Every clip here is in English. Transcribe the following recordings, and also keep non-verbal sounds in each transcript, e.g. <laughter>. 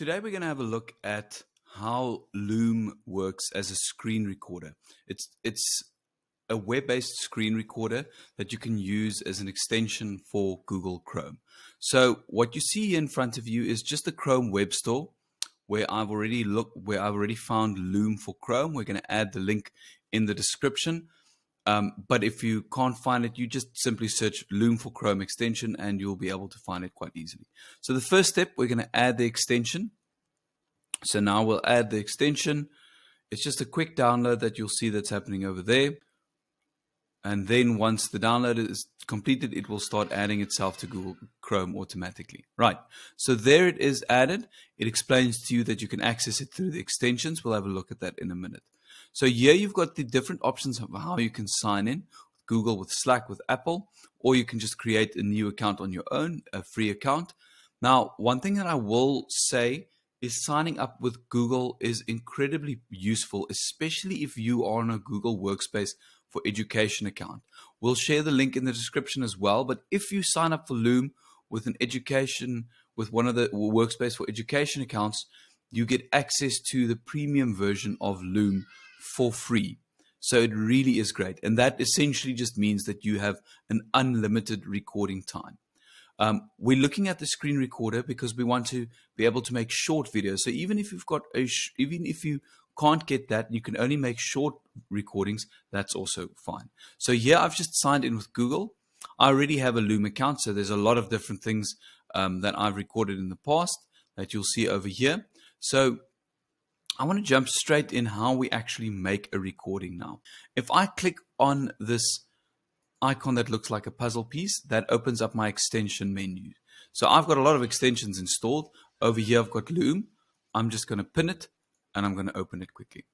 Today we're going to have a look at how Loom works as a screen recorder. It's it's a web-based screen recorder that you can use as an extension for Google Chrome. So what you see in front of you is just the Chrome Web Store where I've already looked where I've already found Loom for Chrome. We're going to add the link in the description. Um, but if you can't find it, you just simply search Loom for Chrome extension and you'll be able to find it quite easily. So the first step, we're going to add the extension. So now we'll add the extension. It's just a quick download that you'll see that's happening over there. And then once the download is completed, it will start adding itself to Google Chrome automatically. Right. So there it is added. It explains to you that you can access it through the extensions. We'll have a look at that in a minute. So here you've got the different options of how you can sign in with Google, with Slack, with Apple, or you can just create a new account on your own, a free account. Now, one thing that I will say is signing up with Google is incredibly useful, especially if you are on a Google Workspace for Education account. We'll share the link in the description as well. But if you sign up for Loom with an education, with one of the Workspace for Education accounts, you get access to the premium version of Loom for free. So it really is great. And that essentially just means that you have an unlimited recording time. Um, we're looking at the screen recorder because we want to be able to make short videos. So even if you've got a, even if you can't get that, you can only make short recordings. That's also fine. So here I've just signed in with Google. I already have a Loom account. So there's a lot of different things um, that I've recorded in the past that you'll see over here. So I want to jump straight in how we actually make a recording now. If I click on this icon that looks like a puzzle piece, that opens up my extension menu. So I've got a lot of extensions installed. Over here, I've got Loom. I'm just going to pin it and I'm going to open it quickly.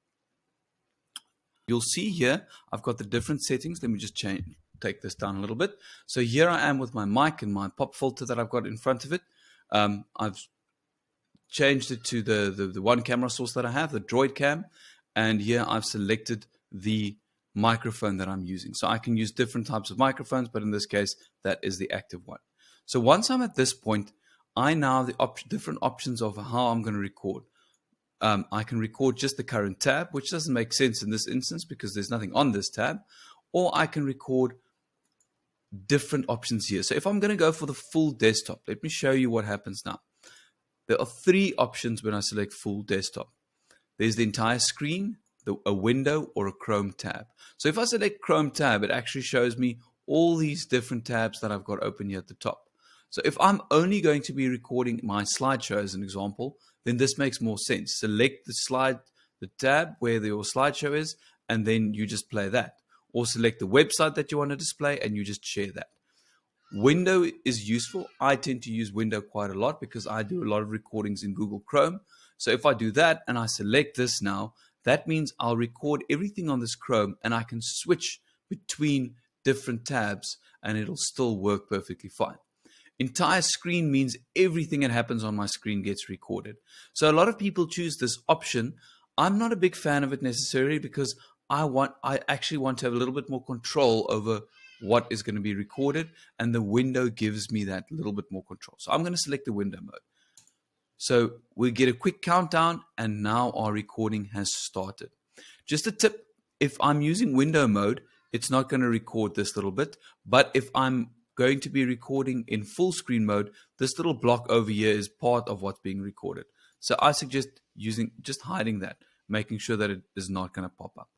You'll see here, I've got the different settings. Let me just change, take this down a little bit. So here I am with my mic and my pop filter that I've got in front of it. Um, I've changed it to the, the, the one camera source that I have, the Droid Cam, and here I've selected the microphone that I'm using. So I can use different types of microphones, but in this case, that is the active one. So once I'm at this point, I now have the op different options of how I'm going to record. Um, I can record just the current tab, which doesn't make sense in this instance because there's nothing on this tab, or I can record different options here. So if I'm going to go for the full desktop, let me show you what happens now. There are three options when I select full desktop. There's the entire screen, the, a window, or a Chrome tab. So if I select Chrome tab, it actually shows me all these different tabs that I've got open here at the top. So if I'm only going to be recording my slideshow as an example, then this makes more sense. Select the slide, the tab where your slideshow is, and then you just play that. Or select the website that you want to display and you just share that. Window is useful. I tend to use Window quite a lot because I do a lot of recordings in Google Chrome. So if I do that and I select this now, that means I'll record everything on this Chrome and I can switch between different tabs and it'll still work perfectly fine. Entire screen means everything that happens on my screen gets recorded. So a lot of people choose this option. I'm not a big fan of it necessarily because I want I actually want to have a little bit more control over what is going to be recorded. And the window gives me that little bit more control. So I'm going to select the window mode. So we get a quick countdown and now our recording has started. Just a tip, if I'm using window mode, it's not going to record this little bit. But if I'm going to be recording in full screen mode, this little block over here is part of what's being recorded. So I suggest using just hiding that, making sure that it is not going to pop up.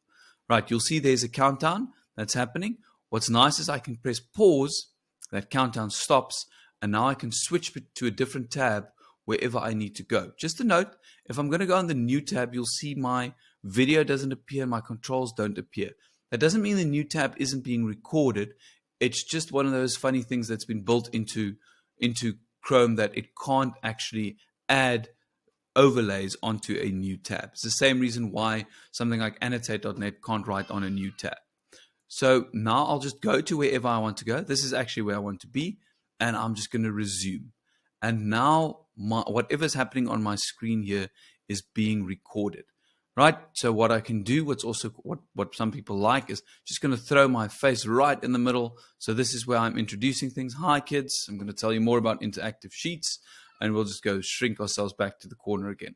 Right, you'll see there's a countdown that's happening. What's nice is I can press pause, that countdown stops, and now I can switch to a different tab wherever I need to go. Just a note, if I'm going to go on the new tab, you'll see my video doesn't appear, my controls don't appear. That doesn't mean the new tab isn't being recorded. It's just one of those funny things that's been built into, into Chrome that it can't actually add overlays onto a new tab. It's the same reason why something like annotate.net can't write on a new tab. So now I'll just go to wherever I want to go. This is actually where I want to be. And I'm just going to resume. And now my, whatever's happening on my screen here is being recorded, right? So what I can do, what's also what, what some people like is just going to throw my face right in the middle. So this is where I'm introducing things. Hi, kids. I'm going to tell you more about interactive sheets. And we'll just go shrink ourselves back to the corner again.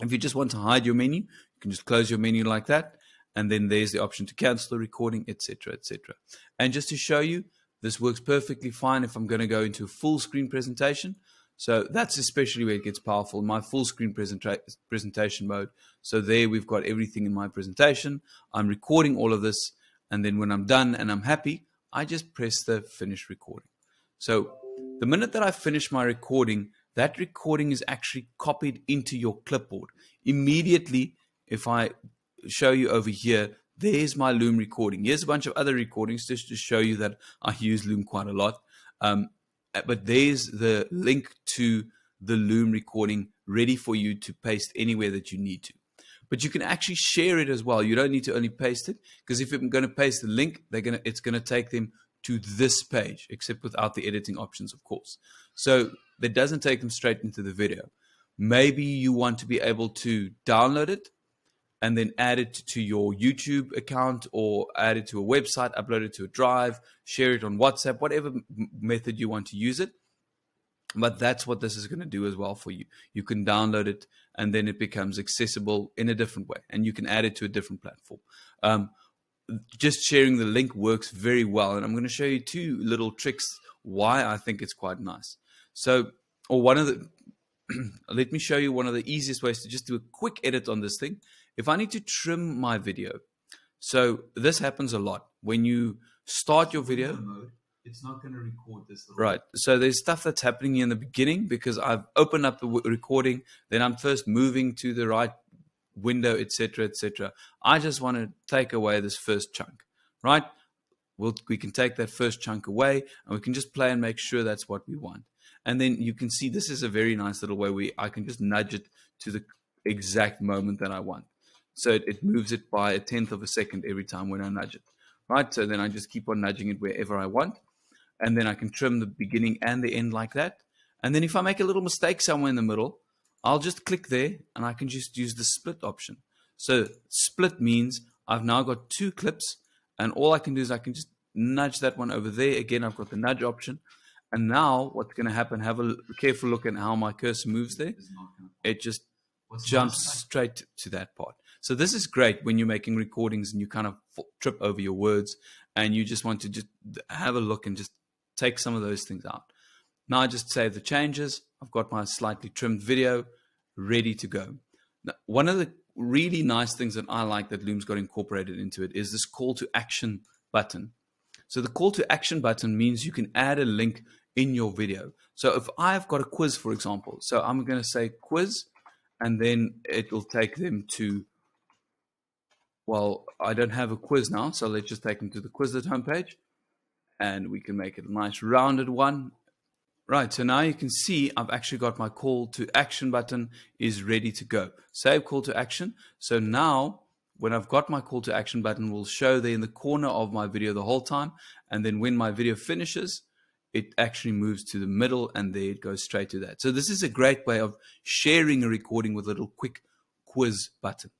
If you just want to hide your menu, you can just close your menu like that and then there's the option to cancel the recording, etc., etc. And just to show you, this works perfectly fine if I'm going to go into a full screen presentation. So that's especially where it gets powerful, my full screen presenta presentation mode. So there we've got everything in my presentation. I'm recording all of this. And then when I'm done and I'm happy, I just press the finish recording. So the minute that I finish my recording, that recording is actually copied into your clipboard. Immediately, if I show you over here, there's my Loom recording. Here's a bunch of other recordings just to show you that I use Loom quite a lot. Um, uh, but there's the link to the Loom recording ready for you to paste anywhere that you need to. But you can actually share it as well. You don't need to only paste it because if I'm going to paste the link, they're going to, it's going to take them to this page, except without the editing options, of course. So that doesn't take them straight into the video. Maybe you want to be able to download it and then add it to your YouTube account or add it to a website, upload it to a drive, share it on WhatsApp, whatever method you want to use it. But that's what this is going to do as well for you. You can download it and then it becomes accessible in a different way and you can add it to a different platform. Um, just sharing the link works very well. And I'm going to show you two little tricks why I think it's quite nice. So, or one of the, <clears throat> let me show you one of the easiest ways to just do a quick edit on this thing if I need to trim my video, so this happens a lot when you start your video. It's not going to record this. Right. So there's stuff that's happening in the beginning because I've opened up the recording. Then I'm first moving to the right window, etc., etc. I just want to take away this first chunk, right? We'll, we can take that first chunk away and we can just play and make sure that's what we want. And then you can see this is a very nice little way we I can just nudge it to the exact moment that I want. So it, it moves it by a tenth of a second every time when I nudge it, right? So then I just keep on nudging it wherever I want. And then I can trim the beginning and the end like that. And then if I make a little mistake somewhere in the middle, I'll just click there and I can just use the split option. So split means I've now got two clips and all I can do is I can just nudge that one over there. Again, I've got the nudge option. And now what's going to happen, have a careful look at how my cursor moves there. It just jumps straight to that part. So this is great when you're making recordings and you kind of trip over your words and you just want to just have a look and just take some of those things out. Now I just save the changes. I've got my slightly trimmed video ready to go. Now, one of the really nice things that I like that Loom's got incorporated into it is this call to action button. So the call to action button means you can add a link in your video. So if I've got a quiz, for example, so I'm going to say quiz, and then it will take them to well, I don't have a quiz now, so let's just take them to the Quizlet homepage and we can make it a nice rounded one. Right, so now you can see I've actually got my call to action button is ready to go. Save call to action. So now when I've got my call to action button will show there in the corner of my video the whole time. And then when my video finishes, it actually moves to the middle and there it goes straight to that. So this is a great way of sharing a recording with a little quick quiz button.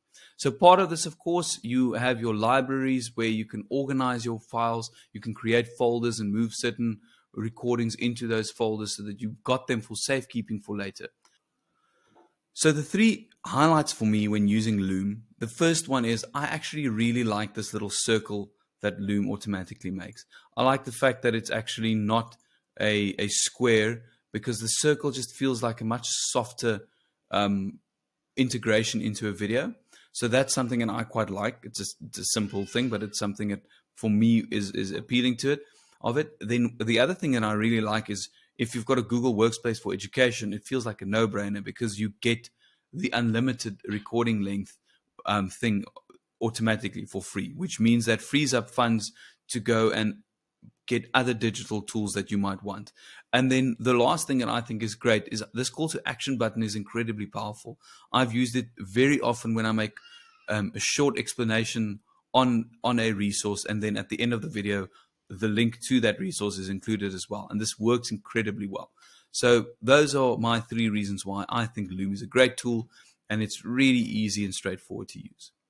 So part of this, of course, you have your libraries where you can organize your files. You can create folders and move certain recordings into those folders so that you've got them for safekeeping for later. So the three highlights for me when using Loom, the first one is I actually really like this little circle that Loom automatically makes. I like the fact that it's actually not a, a square because the circle just feels like a much softer um, integration into a video. So that's something, and I quite like. It's a, it's a simple thing, but it's something that for me is is appealing to it. Of it, then the other thing that I really like is if you've got a Google Workspace for education, it feels like a no brainer because you get the unlimited recording length um, thing automatically for free, which means that frees up funds to go and get other digital tools that you might want. And then the last thing that I think is great is this call to action button is incredibly powerful. I've used it very often when I make um, a short explanation on on a resource, and then at the end of the video, the link to that resource is included as well. And this works incredibly well. So those are my three reasons why I think Loom is a great tool, and it's really easy and straightforward to use.